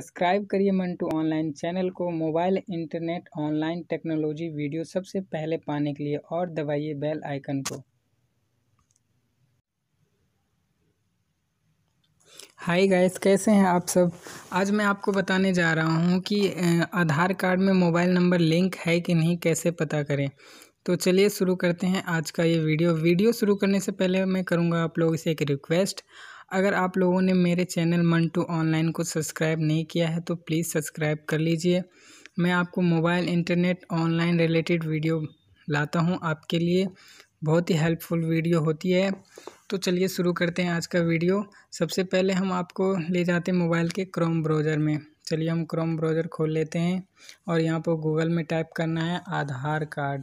subscribe करिए Mantu online channel को mobile internet online technology video सबसे पहले पाने के लिए और दबाइए बेल आइकन को हाय गाइस कैसे हैं आप सब आज मैं आपको बताने जा रहा हूं कि आधार कार्ड में मोबाइल नंबर लिंक है कि नहीं कैसे पता करें तो चलिए शुरू करते हैं आज का ये वीडियो वीडियो शुरू करने से पहले मैं करूँगा आप लोग से एक रिक्वेस्ट अगर आप लोगों ने मेरे चैनल मन टू ऑनलाइन को सब्सक्राइब नहीं किया है तो प्लीज़ सब्सक्राइब कर लीजिए मैं आपको mobile internet online related video लाता हूँ आपके लिए बहुत ही हेल्पफुल वीडियो होती है तो चलिए शुरू करते हैं आज का वीडियो सबसे पहले हम आपको ले जाते हैं मोबाइल के क्रोम ब्राउज़र में चलिए हम क्रोम ब्राउज़र खोल लेते हैं और यहाँ पर गूगल में टाइप करना है आधार कार्ड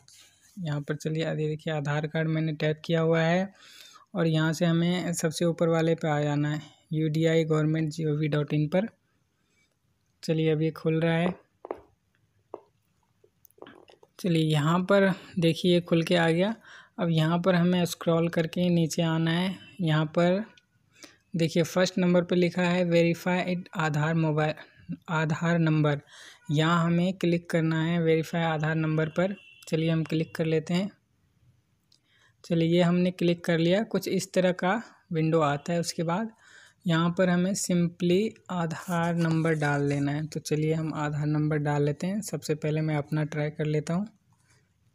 यहाँ पर चलिए अभी देखिए आधार कार्ड मैंने टाइप किया हुआ है और यहाँ से हमें सबसे ऊपर वाले पे आ जाना है U D I government G O V dot in पर चलिए अभी खुल रहा है चलिए यहाँ पर देखिए खुल के आ गया अब यहाँ पर हमें स्क्रॉल करके नीचे आना है यहाँ पर देखिए फर्स्ट नंबर पे लिखा है verified Aadhaar mobile Aadhaar number यहाँ हमें क्लिक करना है वेरीफाई आधार नंबर पर चलिए हम क्लिक कर लेते हैं चलिए ये हमने क्लिक कर लिया कुछ इस तरह का विंडो आता है उसके बाद यहाँ पर हमें सिंपली आधार नंबर डाल लेना है तो चलिए हम आधार नंबर डाल लेते हैं सबसे पहले मैं अपना ट्राई कर लेता हूँ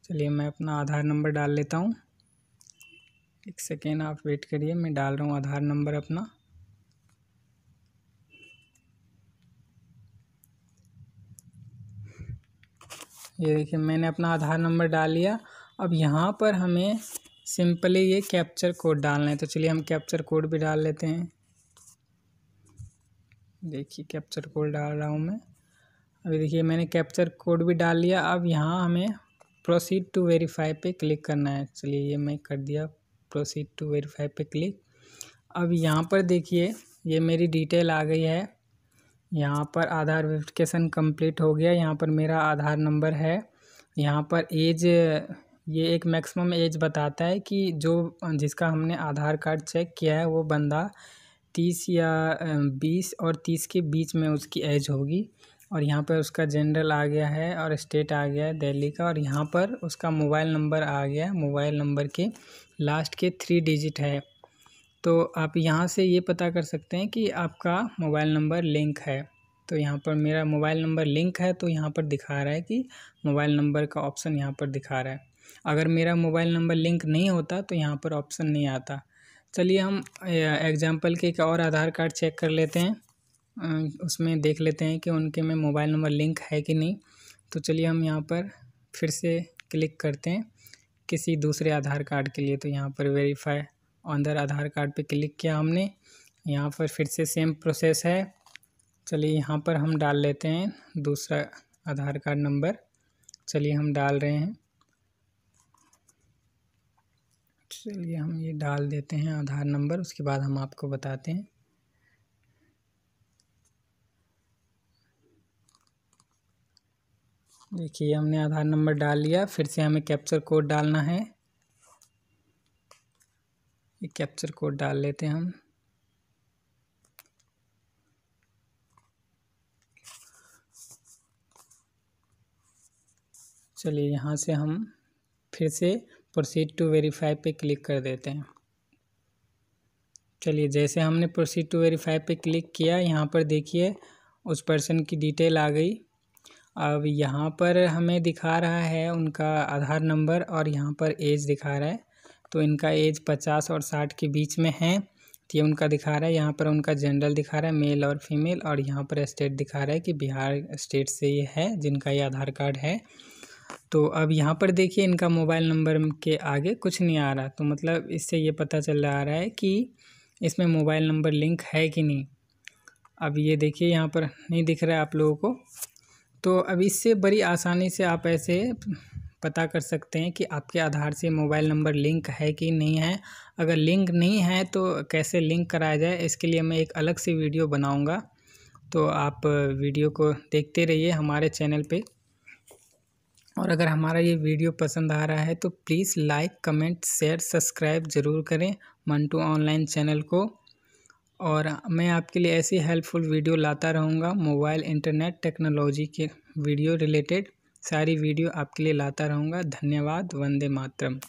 चलिए मैं अपना आधार नंबर डाल लेता हूँ एक सेकेंड आप वेट करिए मैं डाल रहा हूँ आधार नंबर अपना ये देखिए मैंने अपना आधार नंबर डाल लिया अब यहाँ पर हमें सिंपली ये कैप्चर कोड डालना है तो चलिए हम कैप्चर कोड भी डाल लेते हैं देखिए कैप्चर कोड डाल रहा हूँ मैं अभी देखिए मैंने कैप्चर कोड भी डाल लिया अब यहाँ हमें प्रोसीड टू वेरीफाई पे क्लिक करना है चलिए ये मैं कर दिया प्रोसीड टू वेरीफाई पे क्लिक अब यहाँ पर देखिए ये मेरी डिटेल आ गई है यहाँ पर आधार वेरिफिकेशन कंप्लीट हो गया यहाँ पर मेरा आधार नंबर है यहाँ पर एज ये एक मैक्सिमम एज बताता है कि जो जिसका हमने आधार कार्ड चेक किया है वो बंदा तीस या बीस और तीस के बीच में उसकी एज होगी और यहाँ पर उसका जनरल आ गया है और स्टेट आ गया है दिल्ली का और यहाँ पर उसका मोबाइल नंबर आ गया है मोबाइल नंबर के लास्ट के थ्री डिजिट है तो आप यहाँ से ये पता कर सकते हैं कि आपका मोबाइल नंबर लिंक है तो यहाँ पर मेरा मोबाइल नंबर लिंक है तो यहाँ पर दिखा रहा है कि मोबाइल नंबर का ऑप्शन यहाँ पर दिखा रहा है अगर मेरा मोबाइल नंबर लिंक नहीं होता तो यहाँ पर ऑप्शन नहीं आता चलिए हम एग्जांपल के एक और आधार कार्ड चेक कर लेते हैं उसमें देख लेते हैं कि उनके में मोबाइल नंबर लिंक है कि नहीं तो चलिए हम यहाँ पर फिर से क्लिक करते हैं किसी दूसरे आधार कार्ड के लिए तो यहाँ पर वेरीफाई ऑनदर आधार कार्ड पे क्लिक किया हमने यहाँ पर फिर से सेम प्रोसेस है चलिए यहाँ पर हम डाल लेते हैं दूसरा आधार कार्ड नंबर चलिए हम डाल रहे हैं चलिए हम ये डाल देते हैं आधार नंबर उसके बाद हम आपको बताते हैं देखिए हमने आधार नंबर डाल लिया फिर से हमें कैप्चर कोड डालना है ये कैप्चर कोड डाल लेते हैं हम चलिए यहाँ से हम फिर से प्रोसीड टू वेरीफाई पे क्लिक कर देते हैं चलिए जैसे हमने प्रोसीड टू वेरीफाई पे क्लिक किया यहाँ पर देखिए उस पर्सन की डिटेल आ गई अब यहाँ पर हमें दिखा रहा है उनका आधार नंबर और यहाँ पर एज दिखा रहा है तो इनका एज पचास और साठ के बीच में है तो ये उनका दिखा रहा है यहाँ पर उनका जनरल दिखा रहा है मेल और फीमेल और यहाँ पर स्टेट दिखा रहा है कि बिहार स्टेट से ये है जिनका ये आधार कार्ड है तो अब यहाँ पर देखिए इनका मोबाइल नंबर के आगे कुछ नहीं आ रहा तो मतलब इससे ये पता चल रहा है कि इसमें मोबाइल नंबर लिंक है कि नहीं अब ये देखिए यहाँ पर नहीं दिख रहा है आप लोगों को तो अब इससे बड़ी आसानी से आप ऐसे पता कर सकते हैं कि आपके आधार से मोबाइल नंबर लिंक है कि नहीं है अगर लिंक नहीं है तो कैसे लिंक कराया जाए इसके लिए मैं एक अलग से वीडियो बनाऊँगा तो आप वीडियो को देखते रहिए हमारे चैनल पर और अगर हमारा ये वीडियो पसंद आ रहा है तो please like comment share subscribe ज़रूर करें मंटू ऑनलाइन चैनल को और मैं आपके लिए ऐसी हेल्पफुल वीडियो लाता रहूँगा मोबाइल इंटरनेट टेक्नोलॉजी के वीडियो रिलेटेड सारी वीडियो आपके लिए लाता रहूँगा धन्यवाद वंदे मातरम